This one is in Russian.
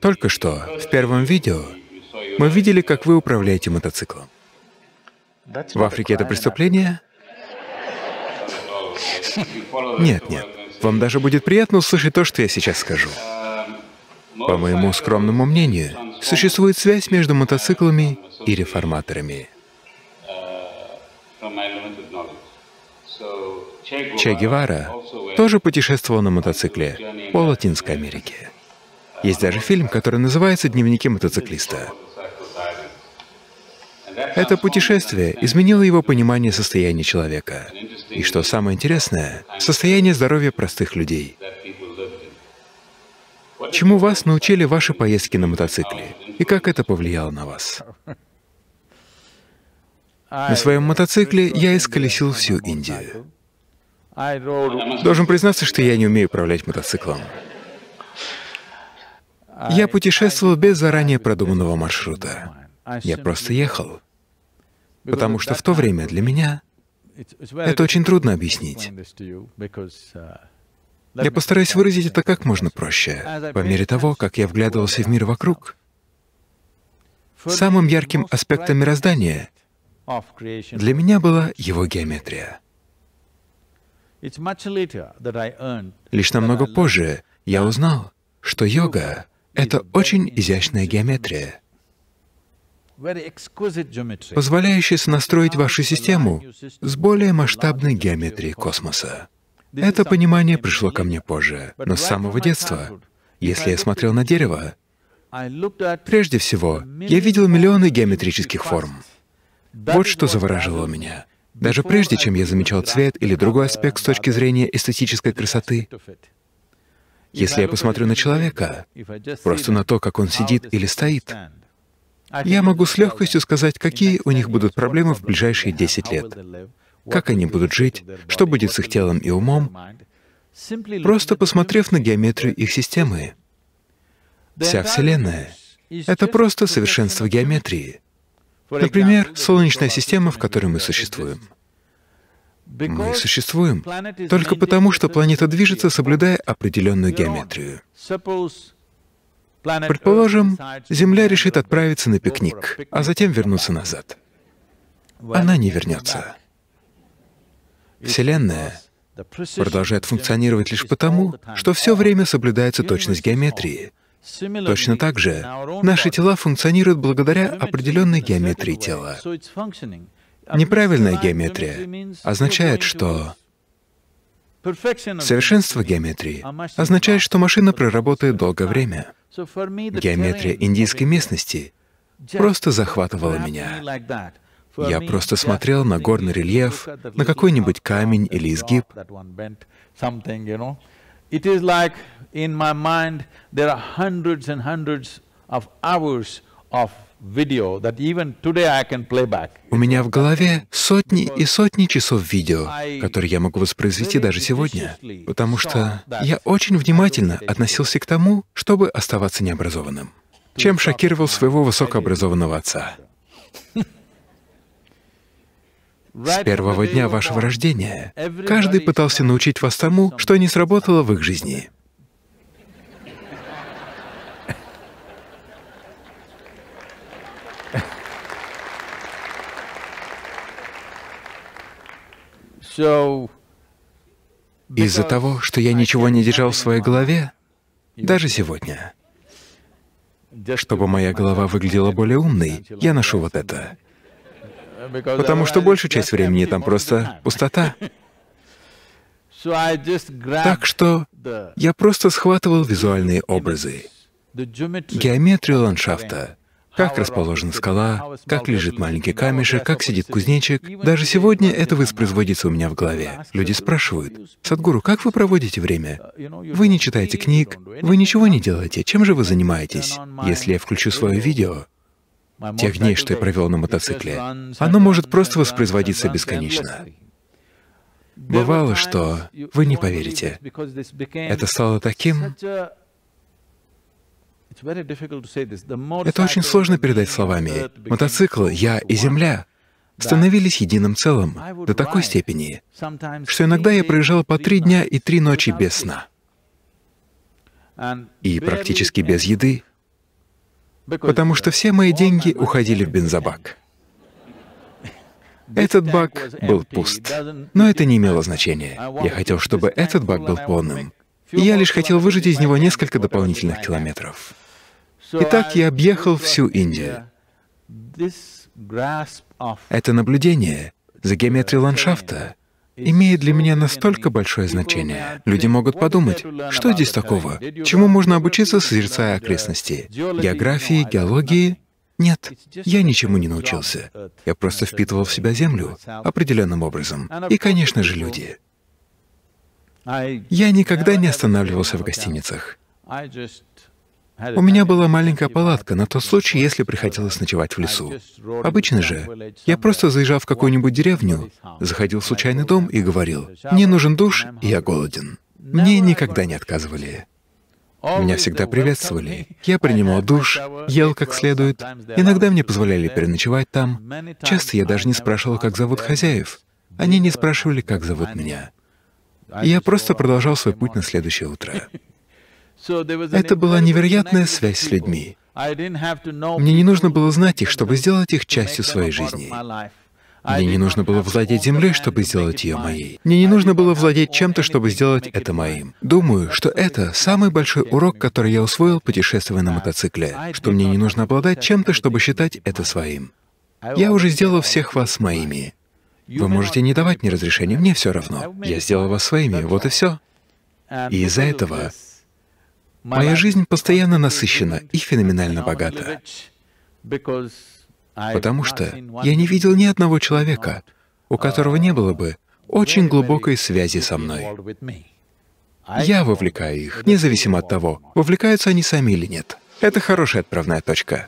Только что, в первом видео, мы видели, как вы управляете мотоциклом. В Африке это преступление? Нет, нет. Вам даже будет приятно услышать то, что я сейчас скажу. По моему скромному мнению, существует связь между мотоциклами и реформаторами. Че Гевара тоже путешествовал на мотоцикле по Латинской Америке. Есть даже фильм, который называется «Дневники мотоциклиста». Это путешествие изменило его понимание состояния человека. И что самое интересное, состояние здоровья простых людей. Чему вас научили ваши поездки на мотоцикле? И как это повлияло на вас? На своем мотоцикле я исколесил всю Индию. Должен признаться, что я не умею управлять мотоциклом. Я путешествовал без заранее продуманного маршрута. Я просто ехал. Потому что в то время для меня это очень трудно объяснить. Я постараюсь выразить это как можно проще. По мере того, как я вглядывался в мир вокруг, самым ярким аспектом мироздания для меня была его геометрия. Лишь намного позже я узнал, что йога это очень изящная геометрия, позволяющая настроить вашу систему с более масштабной геометрией космоса. Это понимание пришло ко мне позже, но с самого детства. Если я смотрел на дерево, прежде всего, я видел миллионы геометрических форм. Вот что завораживало меня. Даже прежде, чем я замечал цвет или другой аспект с точки зрения эстетической красоты, если я посмотрю на человека, просто на то, как он сидит или стоит, я могу с легкостью сказать, какие у них будут проблемы в ближайшие 10 лет, как они будут жить, что будет с их телом и умом, просто посмотрев на геометрию их системы. Вся Вселенная — это просто совершенство геометрии. Например, Солнечная система, в которой мы существуем — мы существуем только потому, что планета движется, соблюдая определенную геометрию. Предположим, Земля решит отправиться на пикник, а затем вернуться назад. Она не вернется. Вселенная продолжает функционировать лишь потому, что все время соблюдается точность геометрии. Точно так же наши тела функционируют благодаря определенной геометрии тела. Неправильная геометрия означает, что совершенство геометрии означает, что машина проработает долгое время. Геометрия индийской местности просто захватывала меня. Я просто смотрел на горный рельеф, на какой-нибудь камень или изгиб. of hours of у меня в голове сотни и сотни часов видео, которые я могу воспроизвести даже сегодня, потому что я очень внимательно относился к тому, чтобы оставаться необразованным, чем шокировал своего высокообразованного отца. С первого дня вашего рождения каждый пытался научить вас тому, что не сработало в их жизни. Из-за того, что я ничего не держал в своей голове, даже сегодня, чтобы моя голова выглядела более умной, я ношу вот это. Потому что большую часть времени там просто пустота. Так что я просто схватывал визуальные образы, геометрию ландшафта, как расположена скала, как лежит маленький камешек, как сидит кузнечик. Даже сегодня это воспроизводится у меня в голове. Люди спрашивают, «Садгуру, как вы проводите время? Вы не читаете книг, вы ничего не делаете, чем же вы занимаетесь?» Если я включу свое видео, тех дней, что я провел на мотоцикле, оно может просто воспроизводиться бесконечно. Бывало, что вы не поверите. Это стало таким это очень сложно передать словами. Uh, Мотоцикл, я и Земля становились единым целым до такой степени, что иногда я проезжал по три дня и три ночи без сна и практически без еды, потому что все мои деньги уходили в бензобак. Этот бак был пуст, но это не имело значения. Я хотел, чтобы этот бак был полным, и я лишь хотел выжить из него несколько дополнительных километров. Итак, я объехал всю uh, Индию. Это наблюдение за геометрией ландшафта имеет для меня настолько большое значение. Люди могут подумать, что здесь такого? Чему можно обучиться, созерцая окрестности? Географии, геологии? Нет, я ничему не научился. Я просто впитывал в себя землю определенным образом. И, конечно же, люди. Я никогда не останавливался в гостиницах. У меня была маленькая палатка на тот случай, если приходилось ночевать в лесу. Обычно же я просто заезжал в какую-нибудь деревню, заходил в случайный дом и говорил, «Мне нужен душ, и я голоден». Мне никогда не отказывали. Меня всегда приветствовали. Я принимал душ, ел как следует. Иногда мне позволяли переночевать там. Часто я даже не спрашивал, как зовут хозяев. Они не спрашивали, как зовут меня я просто продолжал свой путь на следующее утро. Это была невероятная связь с людьми. Мне не нужно было знать их, чтобы сделать их частью своей жизни. Мне не нужно было владеть землей, чтобы сделать ее моей. Мне не нужно было владеть чем-то, чтобы сделать это моим. Думаю, что это самый большой урок, который я усвоил, путешествуя на мотоцикле, что мне не нужно обладать чем-то, чтобы считать это своим. Я уже сделал всех вас моими. Вы можете не давать мне разрешения, мне все равно. Я сделал вас своими, вот и все. И из-за этого моя жизнь постоянно насыщена и феноменально богата. Потому что я не видел ни одного человека, у которого не было бы очень глубокой связи со мной. Я вовлекаю их, независимо от того, вовлекаются они сами или нет. Это хорошая отправная точка.